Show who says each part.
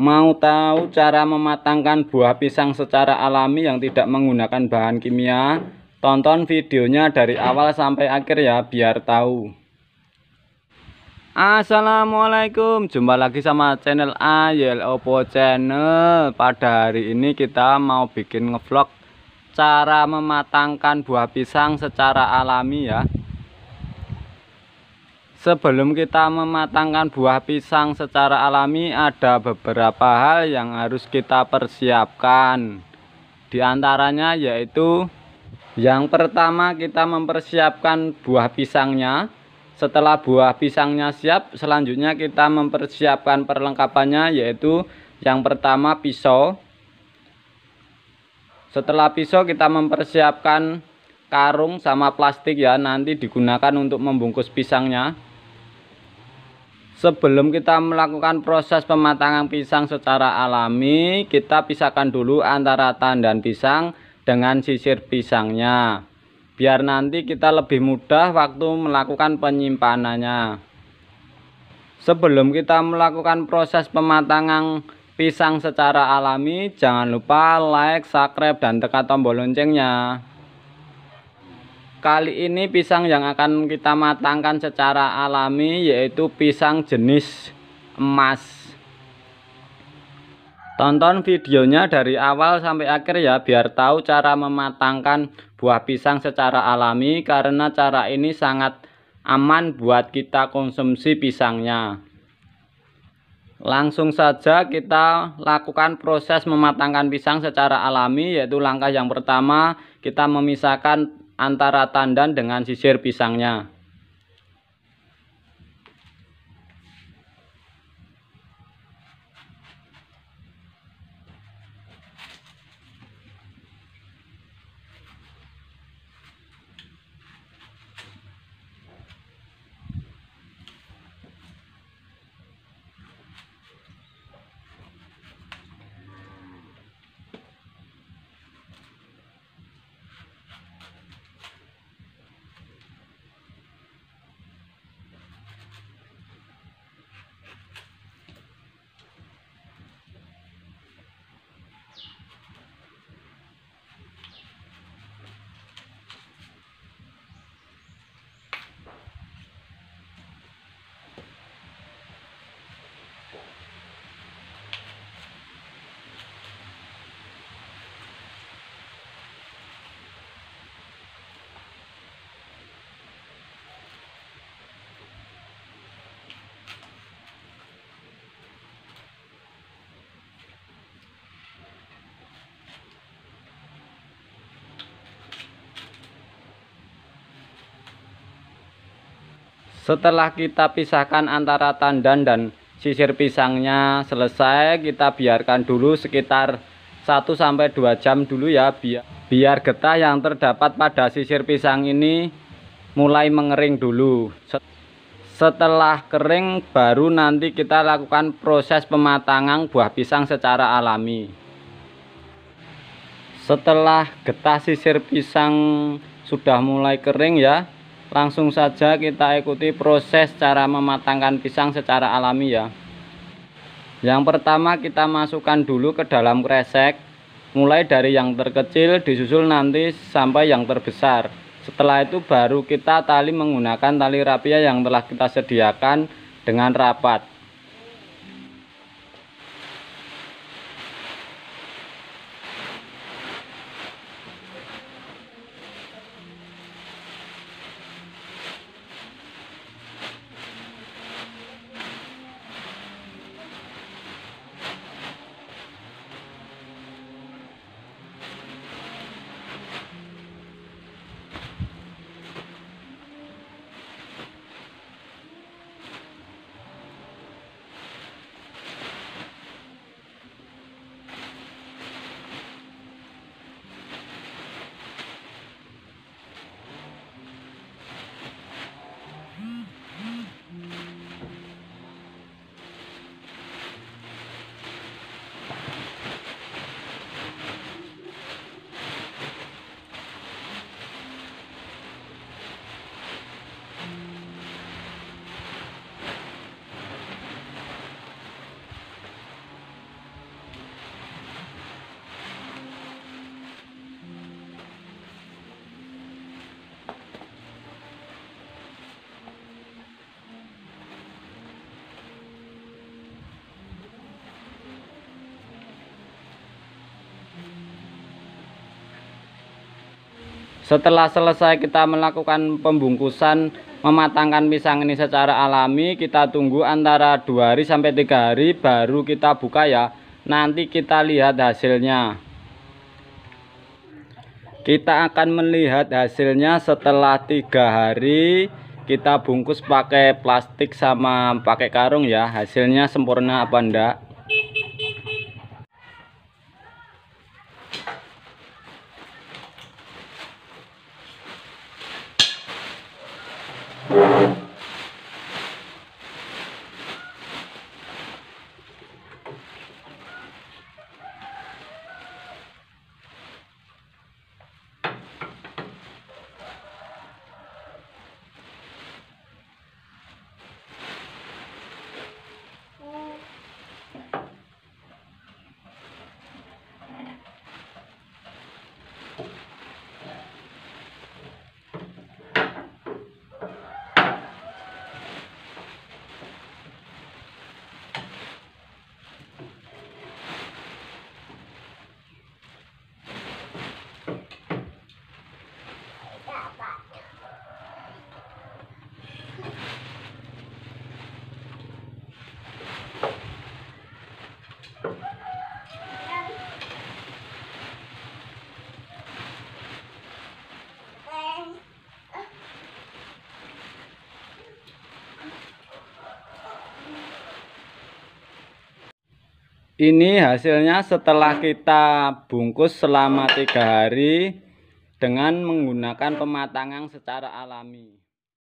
Speaker 1: Mau tahu cara mematangkan buah pisang secara alami yang tidak menggunakan bahan kimia? Tonton videonya dari awal sampai akhir ya biar tahu. Assalamualaikum Jumpa lagi sama channel Ayel Opo Channel Pada hari ini kita mau bikin ngevlog Cara mematangkan buah pisang secara alami ya Sebelum kita mematangkan buah pisang secara alami, ada beberapa hal yang harus kita persiapkan. Di antaranya yaitu yang pertama kita mempersiapkan buah pisangnya. Setelah buah pisangnya siap, selanjutnya kita mempersiapkan perlengkapannya yaitu yang pertama pisau. Setelah pisau kita mempersiapkan karung sama plastik ya nanti digunakan untuk membungkus pisangnya. Sebelum kita melakukan proses pematangan pisang secara alami, kita pisahkan dulu antara tandan pisang dengan sisir pisangnya. Biar nanti kita lebih mudah waktu melakukan penyimpanannya. Sebelum kita melakukan proses pematangan pisang secara alami, jangan lupa like, subscribe, dan tekan tombol loncengnya. Kali ini pisang yang akan kita matangkan secara alami yaitu pisang jenis emas. Tonton videonya dari awal sampai akhir ya biar tahu cara mematangkan buah pisang secara alami karena cara ini sangat aman buat kita konsumsi pisangnya. Langsung saja kita lakukan proses mematangkan pisang secara alami yaitu langkah yang pertama kita memisahkan antara tandan dengan sisir pisangnya. Setelah kita pisahkan antara tandan dan sisir pisangnya selesai, kita biarkan dulu sekitar 1 2 jam dulu ya biar biar getah yang terdapat pada sisir pisang ini mulai mengering dulu. Setelah kering baru nanti kita lakukan proses pematangan buah pisang secara alami. Setelah getah sisir pisang sudah mulai kering ya, langsung saja kita ikuti proses cara mematangkan pisang secara alami ya yang pertama kita masukkan dulu ke dalam kresek mulai dari yang terkecil disusul nanti sampai yang terbesar setelah itu baru kita tali menggunakan tali rapia yang telah kita sediakan dengan rapat Setelah selesai kita melakukan pembungkusan mematangkan pisang ini secara alami, kita tunggu antara 2 hari sampai 3 hari baru kita buka ya. Nanti kita lihat hasilnya. Kita akan melihat hasilnya setelah 3 hari kita bungkus pakai plastik sama pakai karung ya. Hasilnya sempurna apa enggak? ini hasilnya setelah kita bungkus selama tiga hari dengan menggunakan pematangan secara alami